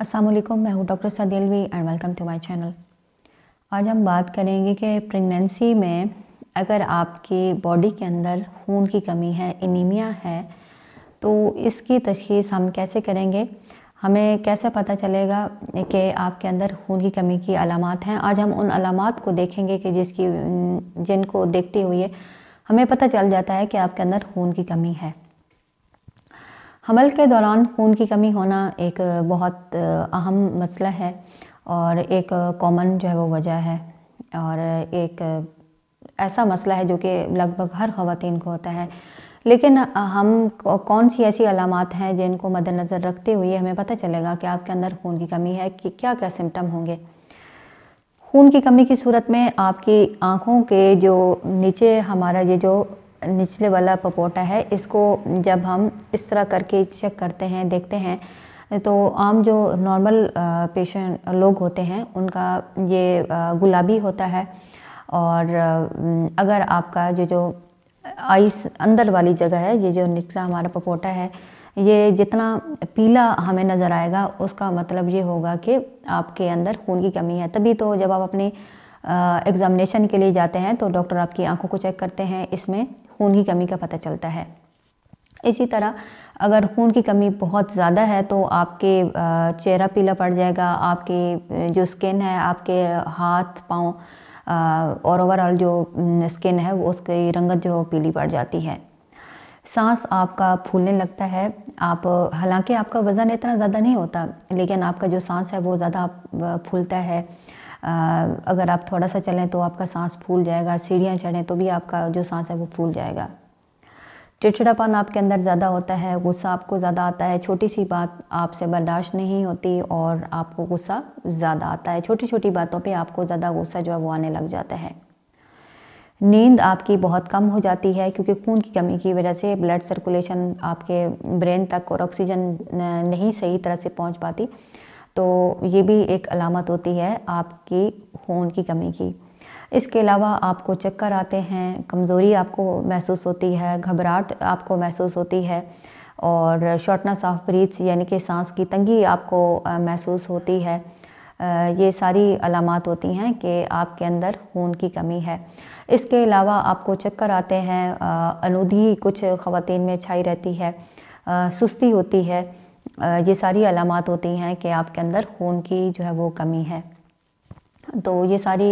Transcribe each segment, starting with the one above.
असलम मैं हूँ doctor Sadelvi and welcome to my channel आज हम बात करेंगे कि प्रेगनेंसी में अगर आपके बॉडी के अंदर खून की कमी है इनीमिया है तो इसकी तशखीस हम कैसे करेंगे हमें कैसे पता चलेगा कि आपके अंदर खून की कमी की अलामत हैं आज हम उन अलामत को देखेंगे कि जिसकी जिनको देखते हुए हमें पता चल जाता है कि आपके अंदर खून की कमी है हमल के दौरान खून की कमी होना एक बहुत अहम मसला है और एक कॉमन जो है वो वजह है और एक ऐसा मसला है जो कि लगभग हर ख़वान को होता है लेकिन हम कौन सी ऐसी अलामत हैं जिनको मद्दनज़र रखते हुए हमें पता चलेगा कि आपके अंदर खून की कमी है कि क्या क्या सिम्टम होंगे खून की कमी की सूरत में आपकी आँखों के जो नीचे हमारा ये जो निचले वाला पपोटा है इसको जब हम इस तरह करके चेक करते हैं देखते हैं तो आम जो नॉर्मल पेशेंट लोग होते हैं उनका ये गुलाबी होता है और अगर आपका जो जो आइस अंदर वाली जगह है ये जो निचला हमारा पपोटा है ये जितना पीला हमें नज़र आएगा उसका मतलब ये होगा कि आपके अंदर खून की कमी है तभी तो जब आप अपनी एग्ज़ामिनेशन के लिए जाते हैं तो डॉक्टर आपकी आंखों को चेक करते हैं इसमें खून की कमी का पता चलता है इसी तरह अगर खून की कमी बहुत ज़्यादा है तो आपके चेहरा पीला पड़ जाएगा आपकी जो स्किन है आपके हाथ पाँव और ओवरऑल जो स्किन है वो उसकी रंगत जो पीली पड़ जाती है सांस आपका फूलने लगता है आप हालांकि आपका वज़न इतना ज़्यादा नहीं होता लेकिन आपका जो सांस है वो ज़्यादा फूलता है अगर आप थोड़ा सा चलें तो आपका सांस फूल जाएगा सीढ़ियाँ चढ़ें तो भी आपका जो सांस है वो फूल जाएगा चिड़चिड़ापन आपके अंदर ज़्यादा होता है गुस्सा आपको ज़्यादा आता है छोटी सी बात आपसे बर्दाश्त नहीं होती और आपको गुस्सा ज़्यादा आता है छोटी छोटी बातों पे आपको ज़्यादा गुस्सा जो है वो आने लग जाता है नींद आपकी बहुत कम हो जाती है क्योंकि खून की कमी की वजह से ब्लड सर्कुलेशन आपके ब्रेन तक और ऑक्सीजन नहीं सही तरह से पहुँच पाती तो ये भी एक अलामत होती है आपकी खून की कमी की इसके अलावा आपको चक्कर आते हैं कमज़ोरी आपको महसूस होती है घबराहट आपको महसूस होती है और शॉर्टनेस ऑफ ब्रीथ यानी कि सांस की तंगी आपको महसूस होती है ये सारी अलामत होती हैं कि आपके अंदर खून की कमी है इसके अलावा आपको चक्कर आते हैं अनूदी कुछ ख़वान में छाई रहती है सुस्ती होती है ये सारी अलामत होती हैं कि आपके अंदर खून की जो है वो कमी है तो ये सारी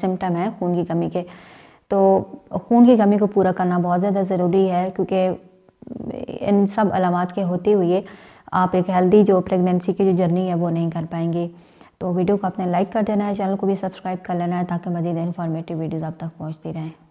सिम्टम है खून की कमी के तो खून की कमी को पूरा करना बहुत ज़्यादा ज़रूरी है क्योंकि इन सब अलामत के होते हुए आप एक हेल्दी जो प्रेगनेंसी की जो जर्नी है वो नहीं कर पाएंगे तो वीडियो को आपने लाइक कर देना है चैनल को भी सब्सक्राइब कर लेना है ताकि मजीद इन्फॉर्मेटिव वीडियोज़ आप तक पहुँचती रहें